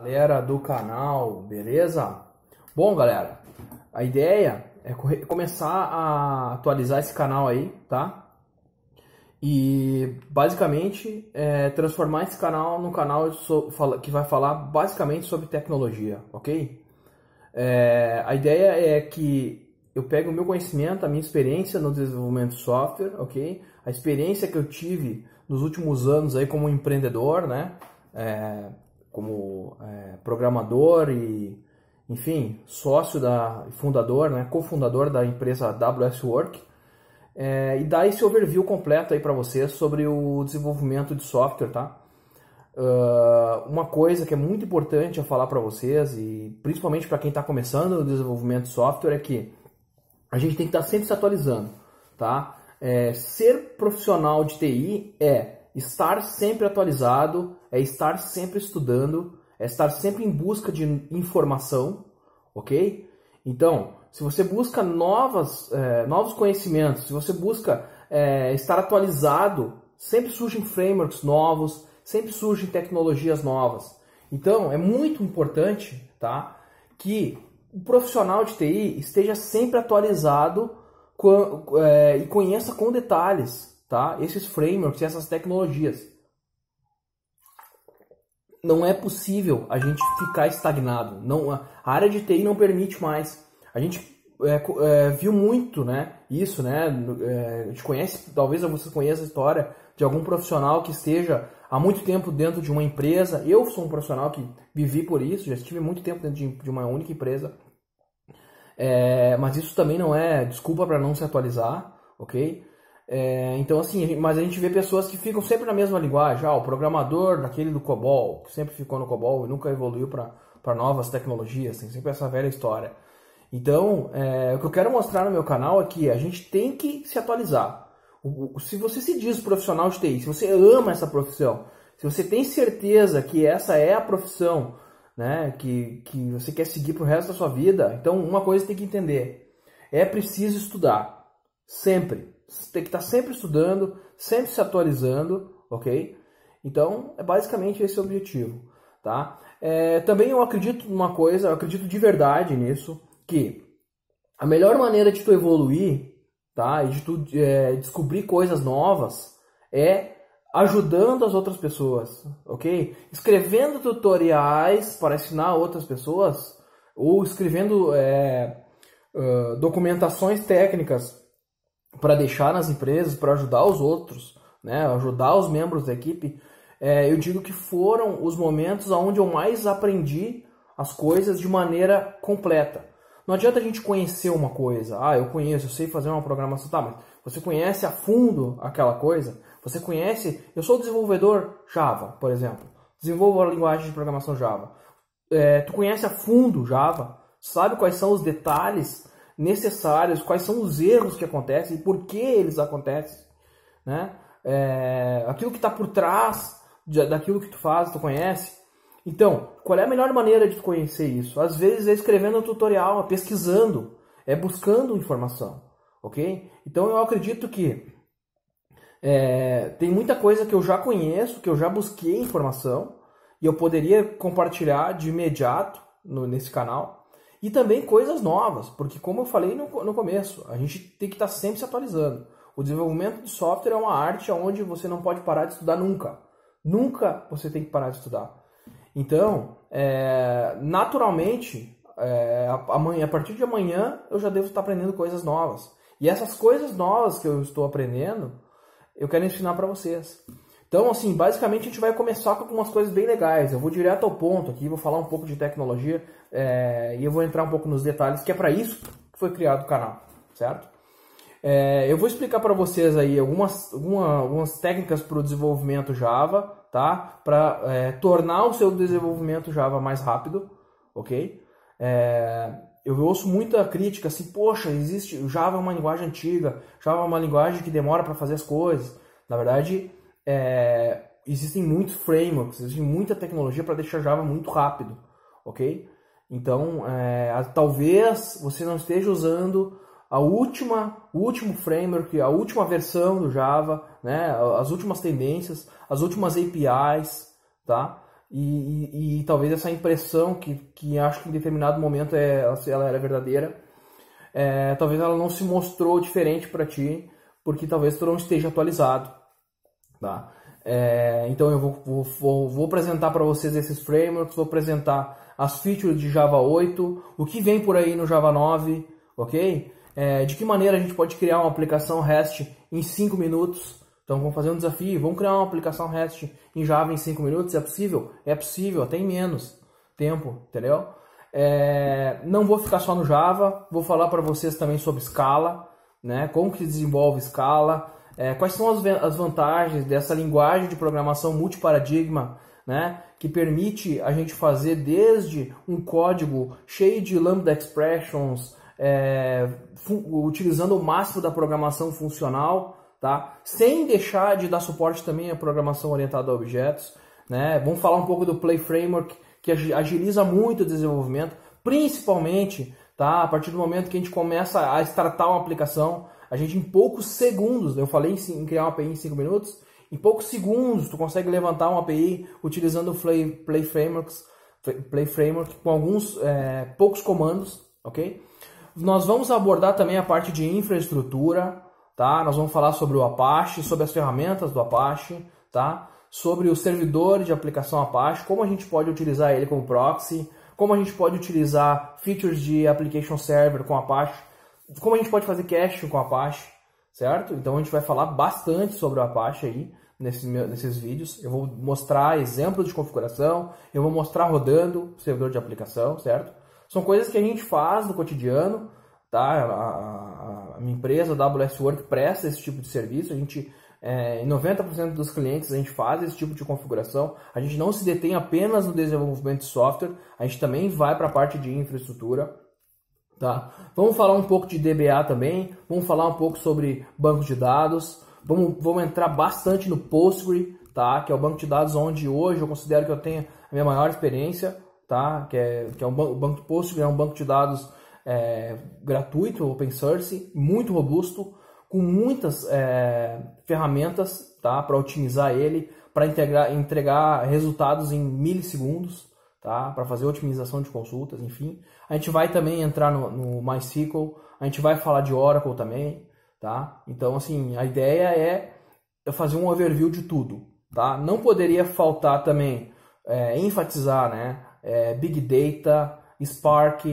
galera do canal, beleza? Bom, galera, a ideia é começar a atualizar esse canal aí, tá? E basicamente é transformar esse canal num canal que vai falar basicamente sobre tecnologia, ok? É, a ideia é que eu pego o meu conhecimento, a minha experiência no desenvolvimento de software, ok? A experiência que eu tive nos últimos anos aí como empreendedor, né? É, como é, programador e, enfim, sócio da fundador, né, cofundador da empresa WS Work, é, e dar esse overview completo aí para vocês sobre o desenvolvimento de software, tá? Uh, uma coisa que é muito importante a falar para vocês e principalmente para quem está começando o desenvolvimento de software é que a gente tem que estar tá sempre se atualizando, tá? É, ser profissional de TI é estar sempre atualizado, é estar sempre estudando, é estar sempre em busca de informação, ok? Então, se você busca novas, é, novos conhecimentos, se você busca é, estar atualizado, sempre surgem frameworks novos, sempre surgem tecnologias novas. Então, é muito importante tá, que o profissional de TI esteja sempre atualizado é, e conheça com detalhes tá? Esses frameworks, essas tecnologias. Não é possível a gente ficar estagnado. Não, a área de TI não permite mais. A gente é, é, viu muito, né? Isso, né? É, a gente conhece, talvez você conheça a história de algum profissional que esteja há muito tempo dentro de uma empresa. Eu sou um profissional que vivi por isso, já estive muito tempo dentro de, de uma única empresa. É, mas isso também não é desculpa para não se atualizar, ok? É, então, assim, mas a gente vê pessoas que ficam sempre na mesma linguagem. Ah, o programador daquele do COBOL, que sempre ficou no COBOL e nunca evoluiu para novas tecnologias, tem sempre essa velha história. Então, é, o que eu quero mostrar no meu canal é que a gente tem que se atualizar. O, o, se você se diz profissional de TI, se você ama essa profissão, se você tem certeza que essa é a profissão né, que, que você quer seguir para o resto da sua vida, então uma coisa tem que entender: é preciso estudar. Sempre tem que estar tá sempre estudando, sempre se atualizando, ok? Então, é basicamente esse o objetivo, tá? É, também eu acredito numa coisa, eu acredito de verdade nisso, que a melhor maneira de tu evoluir, tá? E de tu é, descobrir coisas novas é ajudando as outras pessoas, ok? Escrevendo tutoriais para ensinar outras pessoas ou escrevendo é, uh, documentações técnicas para deixar nas empresas, para ajudar os outros, né, ajudar os membros da equipe, é, eu digo que foram os momentos onde eu mais aprendi as coisas de maneira completa. Não adianta a gente conhecer uma coisa. Ah, eu conheço, eu sei fazer uma programação. Tá, mas você conhece a fundo aquela coisa? Você conhece. Eu sou desenvolvedor Java, por exemplo. Desenvolvo a linguagem de programação Java. É, tu conhece a fundo Java? Sabe quais são os detalhes necessários, quais são os erros que acontecem e por que eles acontecem, né? É, aquilo que está por trás de, daquilo que tu faz, tu conhece. Então, qual é a melhor maneira de tu conhecer isso? Às vezes é escrevendo um tutorial, é pesquisando, é buscando informação, ok? Então eu acredito que é, tem muita coisa que eu já conheço, que eu já busquei informação e eu poderia compartilhar de imediato no, nesse canal, e também coisas novas, porque como eu falei no, no começo, a gente tem que estar tá sempre se atualizando. O desenvolvimento de software é uma arte onde você não pode parar de estudar nunca. Nunca você tem que parar de estudar. Então, é, naturalmente, é, amanhã, a partir de amanhã, eu já devo estar aprendendo coisas novas. E essas coisas novas que eu estou aprendendo, eu quero ensinar para vocês. Então, assim, basicamente a gente vai começar com algumas coisas bem legais. Eu vou direto ao ponto aqui, vou falar um pouco de tecnologia é, e eu vou entrar um pouco nos detalhes, que é para isso que foi criado o canal, certo? É, eu vou explicar para vocês aí algumas, alguma, algumas técnicas para o desenvolvimento Java, tá? Para é, tornar o seu desenvolvimento Java mais rápido, ok? É, eu ouço muita crítica assim, poxa, existe Java é uma linguagem antiga, Java é uma linguagem que demora para fazer as coisas. Na verdade, é, existem muitos frameworks, existe muita tecnologia para deixar Java muito rápido, ok? Então, é, talvez você não esteja usando a última, o último framework, a última versão do Java, né? As últimas tendências, as últimas APIs, tá? E, e, e talvez essa impressão que, que acho que em determinado momento é, ela era verdadeira, é, talvez ela não se mostrou diferente para ti, porque talvez tu não esteja atualizado. Tá? É, então eu vou, vou, vou apresentar para vocês esses frameworks, vou apresentar as features de Java 8, o que vem por aí no Java 9, ok? É, de que maneira a gente pode criar uma aplicação REST em 5 minutos. Então vamos fazer um desafio, vamos criar uma aplicação REST em Java em 5 minutos, é possível? É possível, até em menos tempo, entendeu? É, não vou ficar só no Java, vou falar para vocês também sobre Scala, né? como que desenvolve Scala, é, quais são as, as vantagens dessa linguagem de programação multiparadigma, né? que permite a gente fazer desde um código cheio de lambda expressions, é, utilizando o máximo da programação funcional, tá? sem deixar de dar suporte também à programação orientada a objetos. Né? Vamos falar um pouco do Play Framework, que agiliza muito o desenvolvimento, principalmente tá? a partir do momento que a gente começa a startar uma aplicação, a gente em poucos segundos, eu falei em, criar uma API em 5 minutos, em poucos segundos tu consegue levantar uma API utilizando o Play, Play Frameworks, Play Framework com alguns é, poucos comandos, ok? Nós vamos abordar também a parte de infraestrutura, tá? Nós vamos falar sobre o Apache, sobre as ferramentas do Apache, tá? Sobre o servidor de aplicação Apache, como a gente pode utilizar ele como proxy, como a gente pode utilizar features de application server com Apache como a gente pode fazer cache com Apache, certo? Então a gente vai falar bastante sobre o Apache aí nesses, nesses vídeos. Eu vou mostrar exemplos de configuração, eu vou mostrar rodando o servidor de aplicação, certo? São coisas que a gente faz no cotidiano, tá? A, a, a minha empresa, a AWS Work, presta esse tipo de serviço. A gente, é, em 90% dos clientes, a gente faz esse tipo de configuração. A gente não se detém apenas no desenvolvimento de software, a gente também vai para a parte de infraestrutura, Tá? Vamos falar um pouco de DBA também, vamos falar um pouco sobre banco de dados, vamos, vamos entrar bastante no Postgre, tá? que é o banco de dados onde hoje eu considero que eu tenho a minha maior experiência, tá? que é, que é um, o banco Postgre é um banco de dados é, gratuito, open source, muito robusto, com muitas é, ferramentas tá? para otimizar ele, para entregar resultados em milissegundos tá? Para fazer otimização de consultas, enfim. A gente vai também entrar no, no MySQL, a gente vai falar de Oracle também, tá? Então, assim, a ideia é fazer um overview de tudo, tá? Não poderia faltar também é, enfatizar, né? É, Big Data, Spark,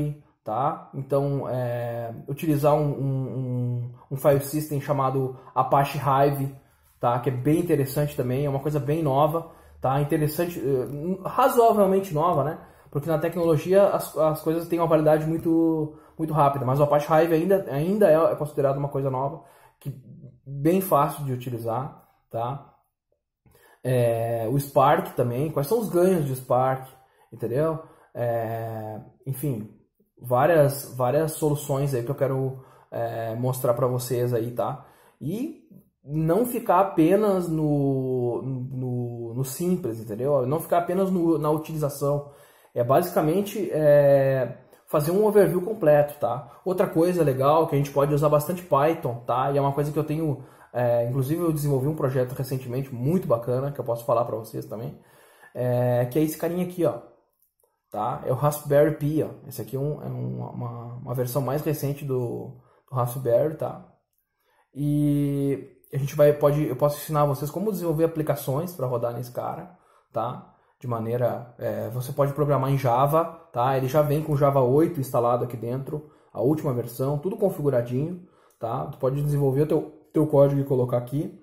tá? Então, é, utilizar um, um, um, file system chamado Apache Hive, tá? Que é bem interessante também, é uma coisa bem nova tá? Interessante, eh, razoavelmente nova, né? Porque na tecnologia as, as coisas têm uma validade muito, muito rápida, mas o Apache Hive ainda, ainda é, é considerado uma coisa nova, que bem fácil de utilizar, tá? É, o Spark também, quais são os ganhos de Spark, entendeu? É, enfim, várias, várias soluções aí que eu quero é, mostrar para vocês aí, tá? E não ficar apenas no, no no simples, entendeu? Não ficar apenas no, na utilização. É basicamente é, fazer um overview completo, tá? Outra coisa legal que a gente pode usar bastante Python, tá? E é uma coisa que eu tenho, é, inclusive eu desenvolvi um projeto recentemente muito bacana que eu posso falar para vocês também, é, que é esse carinha aqui, ó, tá? É o Raspberry Pi, ó. Esse aqui é, um, é uma, uma, versão mais recente do, do Raspberry, tá? E a gente vai pode eu posso ensinar vocês como desenvolver aplicações para rodar nesse cara, tá? De maneira é, você pode programar em Java, tá? Ele já vem com Java 8 instalado aqui dentro, a última versão, tudo configuradinho, tá? Tu pode desenvolver o teu teu código e colocar aqui.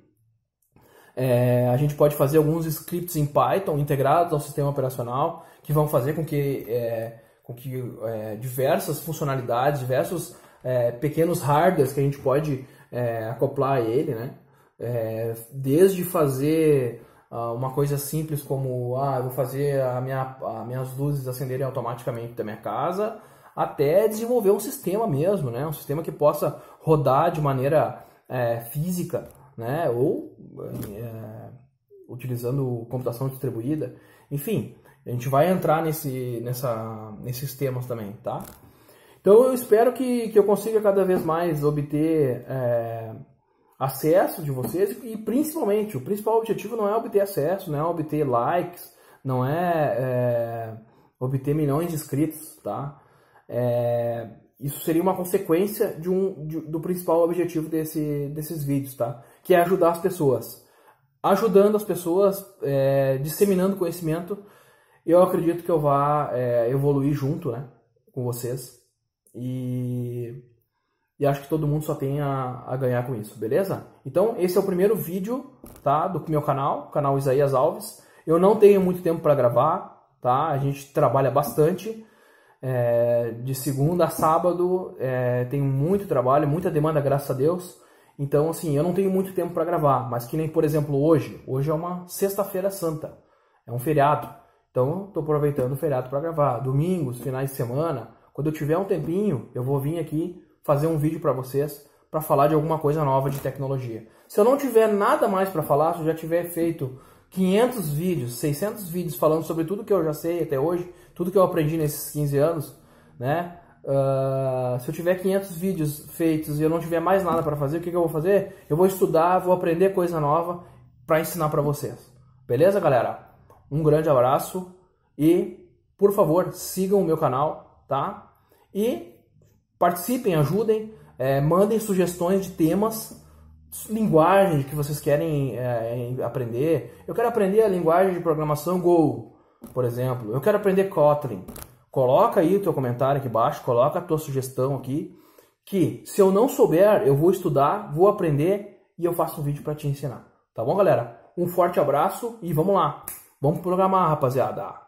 É, a gente pode fazer alguns scripts em Python integrados ao sistema operacional que vão fazer com que, é, com que é, diversas funcionalidades, diversos é, pequenos hardwares que a gente pode é, acoplar ele, né? É, desde fazer ah, uma coisa simples como ah, vou fazer a minha, as minhas luzes acenderem automaticamente da minha casa, até desenvolver um sistema mesmo, né? Um sistema que possa rodar de maneira é, física, né? Ou é, utilizando computação distribuída. Enfim, a gente vai entrar nesse, nessa, nesses temas também, tá? Então eu espero que, que eu consiga cada vez mais obter é, acesso de vocês e principalmente, o principal objetivo não é obter acesso, não é obter likes, não é, é obter milhões de inscritos, tá? É, isso seria uma consequência de um, de, do principal objetivo desse, desses vídeos, tá? Que é ajudar as pessoas. Ajudando as pessoas, é, disseminando conhecimento, eu acredito que eu vá é, evoluir junto, né? Com vocês. E, e acho que todo mundo só tem a, a ganhar com isso, beleza? Então, esse é o primeiro vídeo tá, do meu canal, canal Isaías Alves. Eu não tenho muito tempo para gravar, tá? A gente trabalha bastante. É, de segunda a sábado, é, tenho muito trabalho, muita demanda, graças a Deus. Então, assim, eu não tenho muito tempo para gravar, mas que nem, por exemplo, hoje. Hoje é uma sexta-feira santa, é um feriado. Então, estou aproveitando o feriado para gravar. Domingos, finais de semana, quando eu tiver um tempinho, eu vou vir aqui fazer um vídeo para vocês para falar de alguma coisa nova de tecnologia. Se eu não tiver nada mais para falar, se eu já tiver feito 500 vídeos, 600 vídeos falando sobre tudo que eu já sei até hoje, tudo que eu aprendi nesses 15 anos, né? Uh, se eu tiver 500 vídeos feitos e eu não tiver mais nada para fazer, o que, que eu vou fazer? Eu vou estudar, vou aprender coisa nova para ensinar para vocês. Beleza, galera? Um grande abraço e, por favor, sigam o meu canal, tá? E participem, ajudem, é, mandem sugestões de temas, linguagem que vocês querem é, aprender. Eu quero aprender a linguagem de programação Go, por exemplo. Eu quero aprender Kotlin. Coloca aí o teu comentário aqui embaixo, coloca a tua sugestão aqui, que se eu não souber, eu vou estudar, vou aprender e eu faço um vídeo para te ensinar. Tá bom, galera? Um forte abraço e vamos lá. Vamos programar, rapaziada.